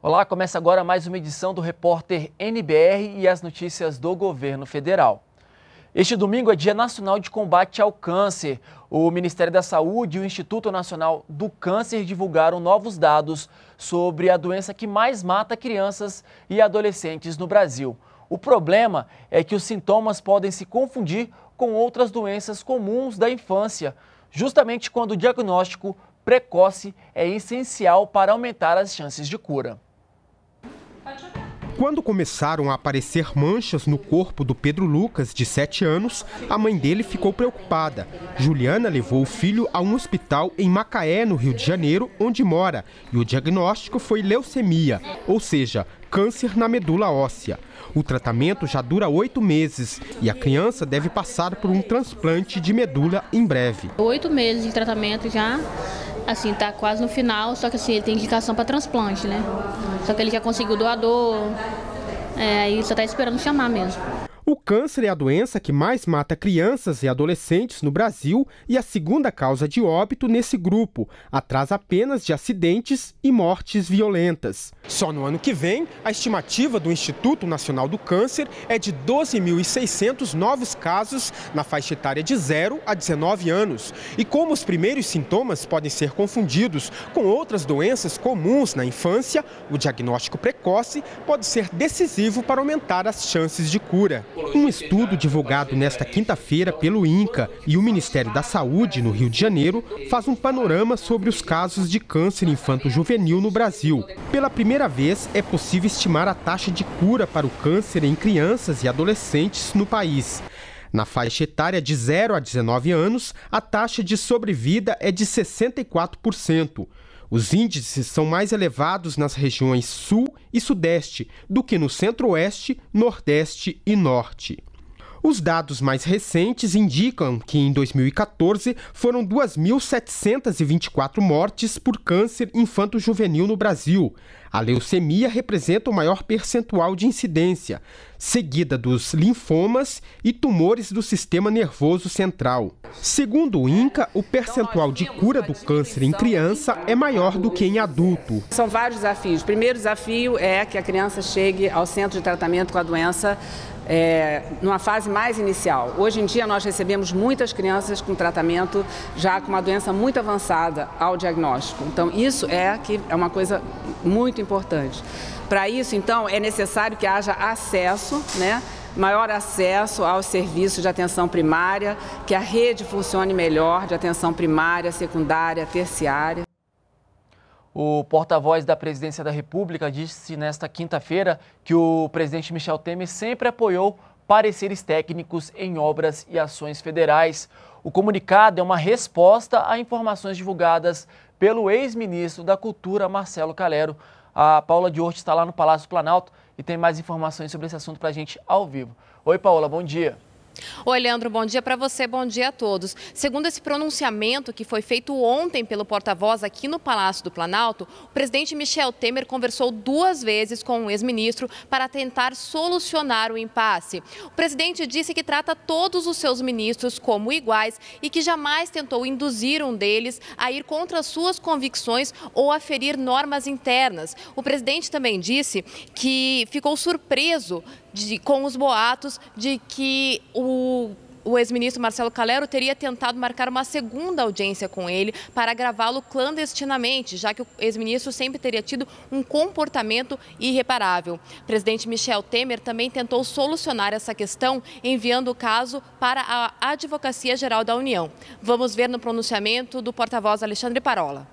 Olá, começa agora mais uma edição do Repórter NBR e as notícias do governo federal. Este domingo é Dia Nacional de Combate ao Câncer. O Ministério da Saúde e o Instituto Nacional do Câncer divulgaram novos dados sobre a doença que mais mata crianças e adolescentes no Brasil. O problema é que os sintomas podem se confundir com outras doenças comuns da infância, justamente quando o diagnóstico precoce é essencial para aumentar as chances de cura. Quando começaram a aparecer manchas no corpo do Pedro Lucas, de 7 anos, a mãe dele ficou preocupada. Juliana levou o filho a um hospital em Macaé, no Rio de Janeiro, onde mora, e o diagnóstico foi leucemia, ou seja, câncer na medula óssea. O tratamento já dura oito meses e a criança deve passar por um transplante de medula em breve. Oito meses de tratamento já assim, tá quase no final, só que assim, ele tem indicação para transplante, né? Só que ele já conseguiu doador, é, e só tá esperando chamar mesmo. O câncer é a doença que mais mata crianças e adolescentes no Brasil e a segunda causa de óbito nesse grupo, atrás apenas de acidentes e mortes violentas. Só no ano que vem, a estimativa do Instituto Nacional do Câncer é de 12.600 novos casos na faixa etária de 0 a 19 anos. E como os primeiros sintomas podem ser confundidos com outras doenças comuns na infância, o diagnóstico precoce pode ser decisivo para aumentar as chances de cura. Um estudo divulgado nesta quinta-feira pelo INCA e o Ministério da Saúde, no Rio de Janeiro, faz um panorama sobre os casos de câncer infanto-juvenil no Brasil. Pela primeira vez, é possível estimar a taxa de cura para o câncer em crianças e adolescentes no país. Na faixa etária de 0 a 19 anos, a taxa de sobrevida é de 64%. Os índices são mais elevados nas regiões sul e sudeste do que no centro-oeste, nordeste e norte. Os dados mais recentes indicam que em 2014 foram 2.724 mortes por câncer infanto-juvenil no Brasil, a leucemia representa o maior percentual de incidência, seguida dos linfomas e tumores do sistema nervoso central. Segundo o INCA, o percentual de cura do câncer em criança é maior do que em adulto. São vários desafios. O primeiro desafio é que a criança chegue ao centro de tratamento com a doença é, numa fase mais inicial. Hoje em dia nós recebemos muitas crianças com tratamento já com uma doença muito avançada ao diagnóstico. Então isso é que é uma coisa muito muito importante. Para isso, então, é necessário que haja acesso, né? maior acesso aos serviços de atenção primária, que a rede funcione melhor de atenção primária, secundária, terciária. O porta-voz da Presidência da República disse nesta quinta-feira que o presidente Michel Temer sempre apoiou pareceres técnicos em obras e ações federais. O comunicado é uma resposta a informações divulgadas pelo ex-ministro da Cultura, Marcelo Calero. A Paula de Hort está lá no Palácio Planalto e tem mais informações sobre esse assunto para a gente ao vivo. Oi, Paula, bom dia. Oi, Leandro, bom dia para você, bom dia a todos. Segundo esse pronunciamento que foi feito ontem pelo porta-voz aqui no Palácio do Planalto, o presidente Michel Temer conversou duas vezes com o ex-ministro para tentar solucionar o impasse. O presidente disse que trata todos os seus ministros como iguais e que jamais tentou induzir um deles a ir contra suas convicções ou a ferir normas internas. O presidente também disse que ficou surpreso de, com os boatos de que o o ex-ministro Marcelo Calero teria tentado marcar uma segunda audiência com ele para gravá-lo clandestinamente, já que o ex-ministro sempre teria tido um comportamento irreparável. O presidente Michel Temer também tentou solucionar essa questão, enviando o caso para a Advocacia Geral da União. Vamos ver no pronunciamento do porta-voz Alexandre Parola.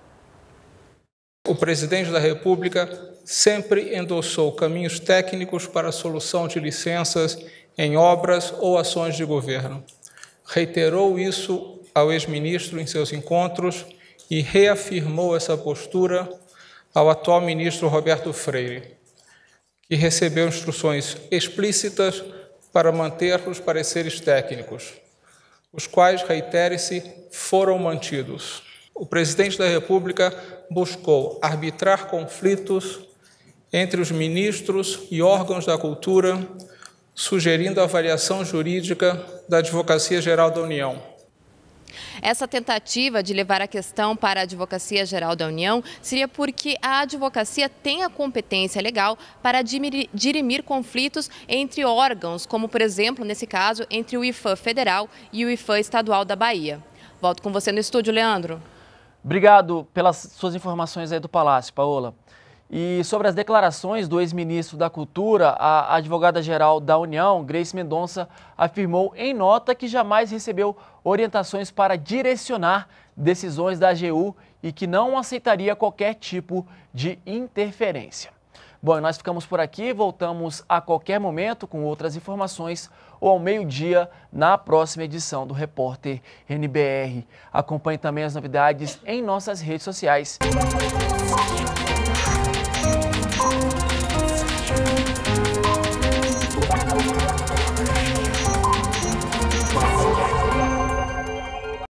O presidente da República sempre endossou caminhos técnicos para a solução de licenças em obras ou ações de governo. Reiterou isso ao ex-ministro em seus encontros e reafirmou essa postura ao atual ministro Roberto Freire, que recebeu instruções explícitas para manter os pareceres técnicos, os quais, reitere-se, foram mantidos. O presidente da República buscou arbitrar conflitos entre os ministros e órgãos da cultura, sugerindo a avaliação jurídica da Advocacia Geral da União. Essa tentativa de levar a questão para a Advocacia Geral da União seria porque a advocacia tem a competência legal para dirimir conflitos entre órgãos, como por exemplo, nesse caso, entre o IFAM federal e o IFAM estadual da Bahia. Volto com você no estúdio, Leandro. Obrigado pelas suas informações aí do Palácio, Paola. E sobre as declarações do ex-ministro da Cultura, a advogada-geral da União, Grace Mendonça, afirmou em nota que jamais recebeu orientações para direcionar decisões da AGU e que não aceitaria qualquer tipo de interferência. Bom, nós ficamos por aqui, voltamos a qualquer momento com outras informações ou ao meio-dia na próxima edição do Repórter NBR. Acompanhe também as novidades em nossas redes sociais.